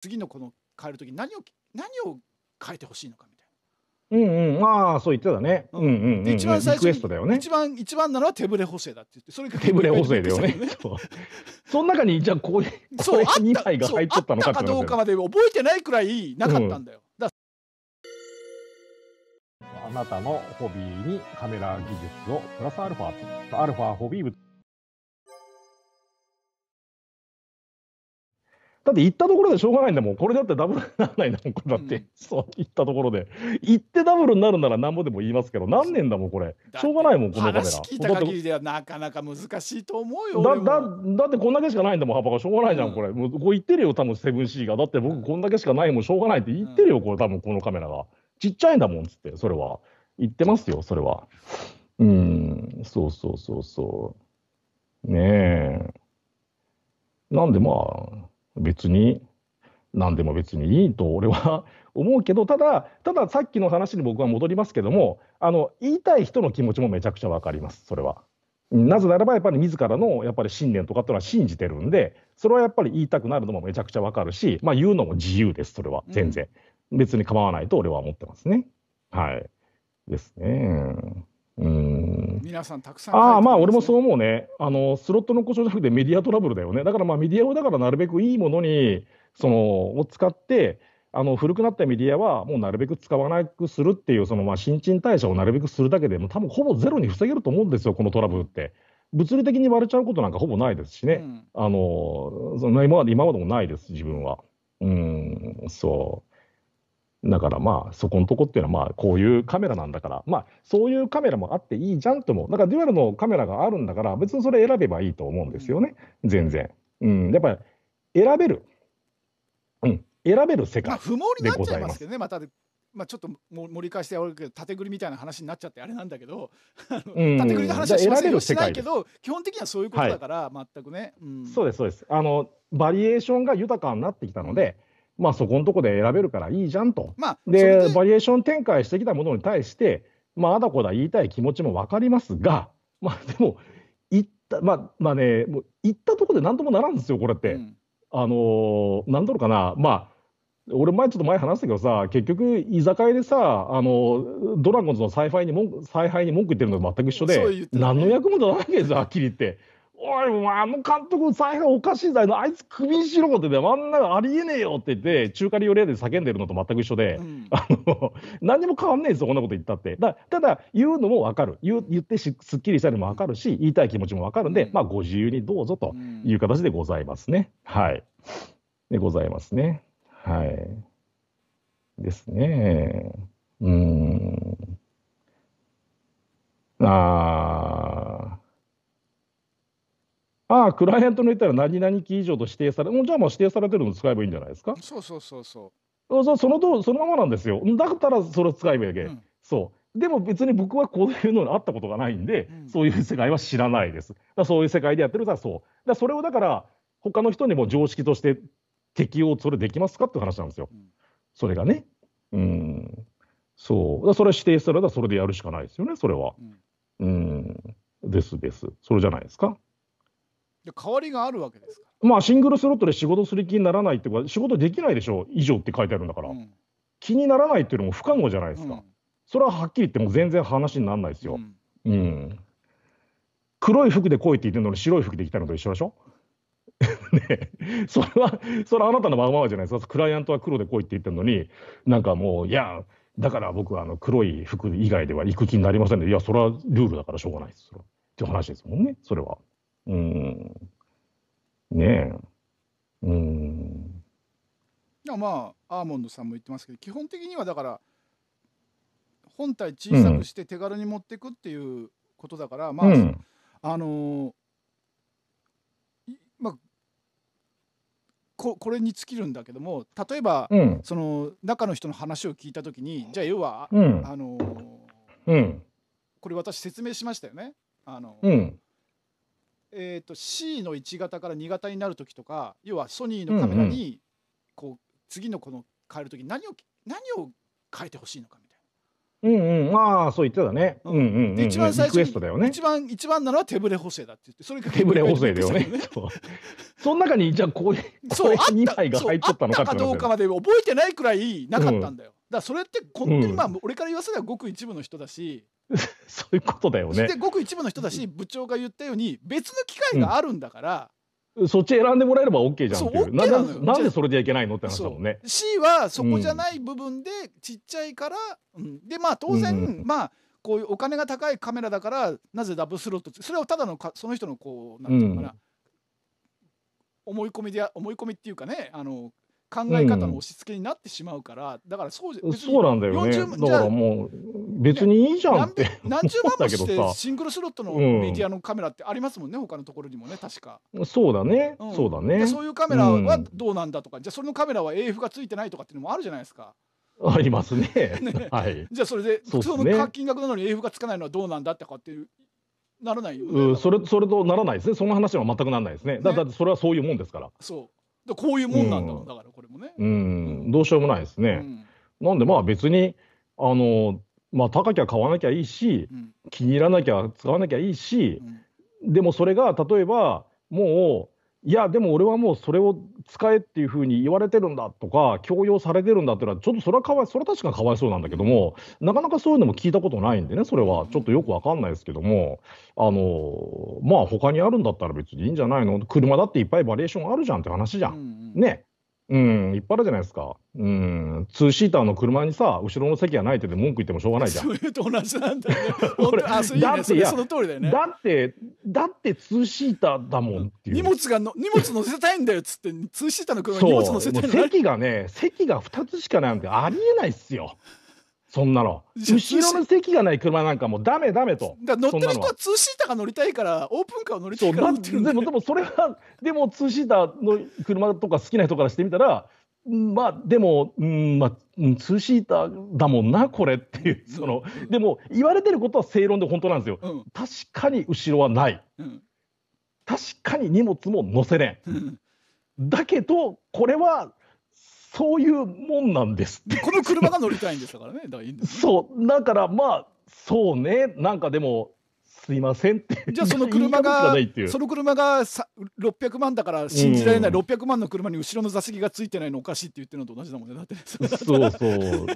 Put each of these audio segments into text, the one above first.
次のこの変える時何を何を変えてほしいのかみたいな。うんうん、まあ、そう言ってたね。うんうん、うん、一番最初に、ね、一番、一番なのは手ぶれ補正だって言って、それが手ぶれ補正だよね。そその中に、じゃあこう、これ2枚が入っとったのかかどうかまで覚えてないくらいなかったんだよ。うん、あなたのホビーにカメラ技術をプラスアルファ、アルファホビー部。だって行ったところでしょうがないんだもん。これだってダブルにならないんだもん、これだって。うん、そう、行ったところで。行ってダブルになるならなんぼでも言いますけど、何年だもん、これ。しょうがないもん、このカメラ。話聞いた限りではなかなか難しいと思うよ。だ、だ、だってこんだけしかないんだもん、幅が。しょうがないじゃん、うん、これ。もう、こう言ってるよ、多分セブンシーが。だって僕こんだけしかないもん、しょうがないって言ってるよ、これ、多分このカメラが。ちっちゃいんだもん、つって、それは。言ってますよ、それは。うん、そうそうそうそう。ねえ。なんでまあ、別に何でも別にいいと俺は思うけど、ただ、たださっきの話に僕は戻りますけども、あの言いたい人の気持ちもめちゃくちゃ分かります、それは。なぜならば、やっぱり自らのやっぱり信念とかっていうのは信じてるんで、それはやっぱり言いたくなるのもめちゃくちゃ分かるし、まあ、言うのも自由です、それは、全然。うん、別に構わないと俺は思ってますね。はい。ですね。うん皆さんたくさん、ね、ああまあ俺もそう思うねあのスロットの故障じゃなくてメディアトラブルだよねだからまあメディアをだからなるべくいいものにそのを使ってあの古くなったメディアはもうなるべく使わなくするっていうそのまあ新陳代謝をなるべくするだけでも多分ほぼゼロに防げると思うんですよこのトラブルって。物理的に割れちゃうことなんかほぼないですしね、うん、あのその今まで今までもないです、自分は。うん、そだからまあそこのとこっていうのはまあこういうカメラなんだからまあそういうカメラもあっていいじゃんともだからデュアルのカメラがあるんだから別にそれ選べばいいと思うんですよね全然、うん、やっぱり選べる、うん、選べる世界不毛になっちゃいますけどねまたまあ、ちょっと盛り返してやるけど縦繰りみたいな話になっちゃってあれなんだけど縦繰りの話はしませんよしないけど基本的にはそういうことだから、全くね、うん、そうですそうですあのバリエーションが豊かになってきたので、うんまあ、そこのとこで選べるからいいじゃんと、まあ、でバリエーション展開してきたものに対して、まあ、あだこだ言いたい気持ちも分かりますが、まあ、でも言った、まあまあね、もう言ったところで何ともならんですよ、これって。うん、あの何だろうかな、まあ俺前ちょっと前話したけどさ結局居酒屋でさあのドラゴンズの采配に文句に文句言ってるのと全く一緒で、ね、何の役も立たないわけですよはっきり言っておい、おあの監督、財布おかしいだよ、あいつ、クビにしろって真ん中ありえねえよって言って、中華料理屋で叫んでるのと全く一緒で、うん、あの何にも変わんねえんですよ、こんなこと言ったって。だただ、言うのも分かる、言言ってすっきりしたのも分かるし、言いたい気持ちも分かるんで、うん、まあ、ご自由にどうぞという形でございますね。うん、はい。でございますね。はい。ですね。うん。ああ。ああ、クライアントの言ったら何々期以上と指定され、もうじゃあもう指定されてるの使えばいいんじゃないですか。そうそうそうそう。そそのとそのままなんですよ。だったらそれ使えばいいわけ、うん、そう。でも別に僕はこういうのに会ったことがないんで、うん、そういう世界は知らないです。だそういう世界でやってるさ、そう。だそれをだから、他の人にも常識として適用、それできますかって話なんですよ。うん、それがね。うん。そう。だそれ指定すればそれでやるしかないですよね、それは。うん、うん、ですです。それじゃないですか。で代わりがあるわけですかまあシングルスロットで仕事する気にならないってことは仕事できないでしょ以上って書いてあるんだから、うん、気にならないっていうのも不可能じゃないですか、うん、それははっきり言っても全然話にならないですよ、うん、うん、黒い服で来いって言ってるのに白い服で来たのと一緒でしょ ね、それはそれはあなたのままじゃないですかクライアントは黒で来いって言ってるのになんかもういやだから僕はあの黒い服以外では行く気になりませんで、ね、いやそれはルールだからしょうがないですっていう話ですもんねそれは。うん。ねえ。うん。でもまあ、アーモンドさんも言ってますけど、基本的にはだから、本体小さくして手軽に持っていくっていうことだから、うん、まあ、うん、あのー、まあ、ここれに尽きるんだけども例えば、うん、その中の人の話を聞いた時にじゃあ要は、あのー、これ私説明しましたよね。あのーえーと、C の1型から2型になる時とか要はソニーのカメラにこう、次のこの変える時に何を何を変えてほしいのかみたいな。うんうん、ああそう言ってたね。うんうんで一番最初に、ね、一番一番なのは手ぶれ補正だって言ってそれが手ぶれ補正だよね。その中にじゃあこう そう2枚が入っとったのかどうかまで覚えてないくらいなかったんだよ。うん、だからそれって本当にまあ、俺から言わせればごく一部の人だし。そういうことだよね。でごく一部の人だし部長が言ったように別の機会があるんだから。うん、そっち選んでもらえれば OK じゃんっていう、OK、ななんでそれじゃいけないのって話だもんね。C はそこじゃない部分でちっちゃいから、うん、でまあ当然、うん、まあこういうお金が高いカメラだからなぜダブスロットそれはただのかその人のこうなんていうのかな、思い込みで思い込みっていうかねあの考え方の押し付けになってしまうから、うん、だからそうそうなんだよねだからもう別にいいじゃんって、ね、何十万もしてシングルスロットのメディアのカメラってありますもんね、うん、他のところにもね確かそうだね、うん、そうだねそういうカメラはどうなんだとか、うん、じゃあそのカメラは AF がついてないとかっていうのもあるじゃないですかありますね ね、はいじゃあそれでそ、ね、その金額なのに AF がつかないのはどうなんだってかっていうならないよ、ね、それそれとならないですね、その話は全くならないですね、ねだってそれはそういうもんですから。そうこういうもんなんだ、うん、だからこれもね、うん。どうしようもないですね。なんでまあ別に、あの、まあ高きゃ買わなきゃいいし、気に入らなきゃ使わなきゃいいし、でもそれが例えばもう、いや、でも俺はもうそれを使えっていうふうに言われてるんだとか、強要されてるんだってのは、ちょっとそれはかわいそれは確かにかわいそうなんだけども、なかなかそういうのも聞いたことないんでね、それは、ちょっとよくわかんないですけども、あのまあ、他にあるんだったら別にいいんじゃないの、車だっていっぱいバリエーションあるじゃんって話じゃん。ね、うん、立派じゃないですか。うん、ツーシーターの車にさ、後ろの席がないって文句言ってもしょうがないじゃん。そういうと同じなんだよね。俺 あ、そういいね。そその通りだよね。だって、だってツーシーターだもんっていう。荷物がの荷物乗せたいんだよっつって、ツーシーターの車に荷物乗せたいよ。席がね、席が二つしかないなんてありえないっすよ。そんなの後ろの席がない車なんかもうダメダメとだ乗ってる人はツーシーターが乗りたいからオープンカーを乗りたいからでもでもそれはでもツーシーターの車とか好きな人からしてみたらまあでも、うんまあ、ツーシーターだもんなこれっていうその、うん、でも言われてることは正論で本当なんですよ、うん、確かに後ろはない、うん、確かに荷物も載せれん、だけどこれはそういうもんなんですこの車が乗りたいんですからね、だからいいんね、そうだからまあそうねなんかでもすいませんってじゃあその車がその車がさ600万だから信じられない、600万の車に後ろの座席がついてないのおかしいって言ってるのと同じだもんねだってそうそう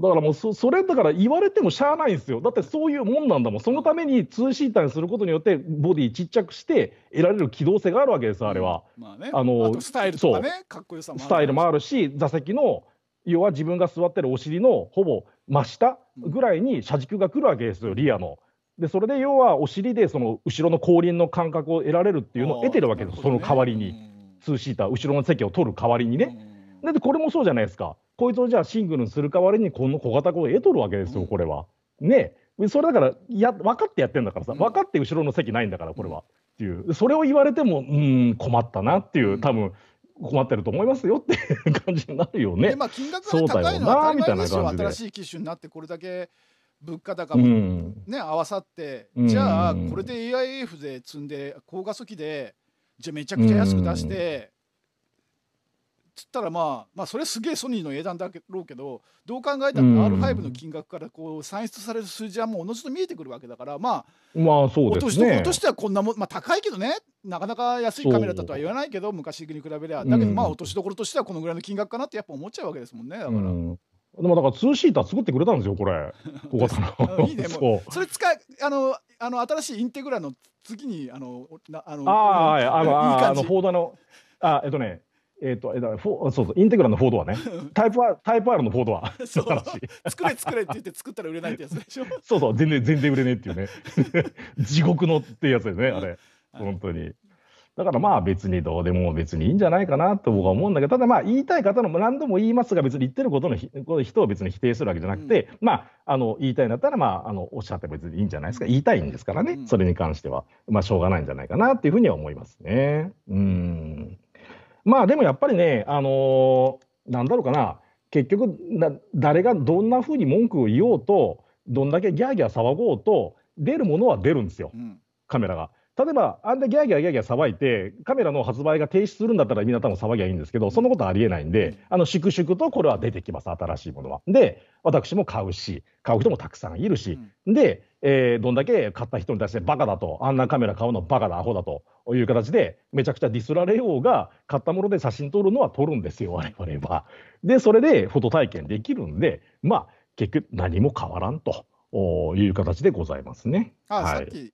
だからもうそ、それだから言われてもしゃあないんですよ。だってそういうもんなんだもん。そのためにツーシーターにすることによって、ボディちっちゃくして得られる機動性があるわけです、あれは。まあね、あのスタイルとかね、かっこよさもスタイルもあるし、座席の、要は自分が座ってるお尻のほぼ真下ぐらいに車軸が来るわけですよ、リアの。で、それで要はお尻でその後ろの後輪の感覚を得られるっていうのを得てるわけです、ね、その代わりに。ツーシーター、後ろの席を取る代わりにね。だってこれもそうじゃないですか。こいつをじゃあシングルにする代わりにこの小型子を得とるわけですよ、これは。ねそれだからや分かってやってんだからさ分かって後ろの席ないんだからこれは、っていうそれを言われてもうん困ったなっていう多分困ってると思いますよっていう感じになるよね。まあ、金額が高いのは当たり前ですよ新しい機種になってこれだけ物価高もね、うん、合わさって、じゃあこれで AIF で積んで高画素機でじゃあめちゃくちゃ安く出して、つったらまあ、まあ、それすげえソニーの英断だろうけどどう考えたら R5 の金額からこう算出される数字はもうおのずと見えてくるわけだからまあまあそうですね落としてはこんなもん、まあ、高いけどねなかなか安いカメラだとは言わないけど昔に比べりゃだけどまあ落としどころとしてはこのぐらいの金額かなってやっぱ思っちゃうわけですもんねだから。でもだから2シーター作ってくれたんですよ、これ。小 の。いいね、もう。それ使い、あの、あの新しいインテグラの次に、あの、あの、ああ、い、いい感じあの、フォーダの、あ、えっとね、えっ、ー、と、えだフォそうそう、インテグラのフォードはね。タイプ R、タイプ R のードは。そう。作れ作れって言って作ったら売れないってやつでしょ。そうそう、全然、全然売れねえっていうね。地獄のってやつでね、あれ。本当に。だからまあ別にどうでも別にいいんじゃないかなと僕は思うんだけど、ただまあ言いたい方の何度も言いますが、別に言ってることの人を別に否定するわけじゃなくて、まあ、あの、言いたいんだったら、まあ、あの、おっしゃって別にいいんじゃないですか。言いたいんですからね。それに関しては。まあしょうがないんじゃないかなっていうふうには思いますね。うん。まあでもやっぱりね、あのー、なんだろうかな、結局な、誰がどんなふうに文句を言おうと、どんだけギャーギャー騒ごうと、出るものは出るんですよ、うん、カメラが。例えば、あんでギャーギャーギャーギャー騒いで、カメラの発売が停止するんだったら、みんな多分騒ぎゃいいんですけど、そんなことはありえないんで、あの粛々とこれは出てきます、新しいものは。で、私も買うし、買う人もたくさんいるし、うん、で、えー、どんだけ買った人に対してバカだと、あんなカメラ買うのバカだ、アホだという形で、めちゃくちゃディスられようが、買ったもので写真撮るのは撮るんですよ、我々は。で、それでフォト体験できるんで、まあ、結局何も変わらんという形でございますね。あ、はい、さっき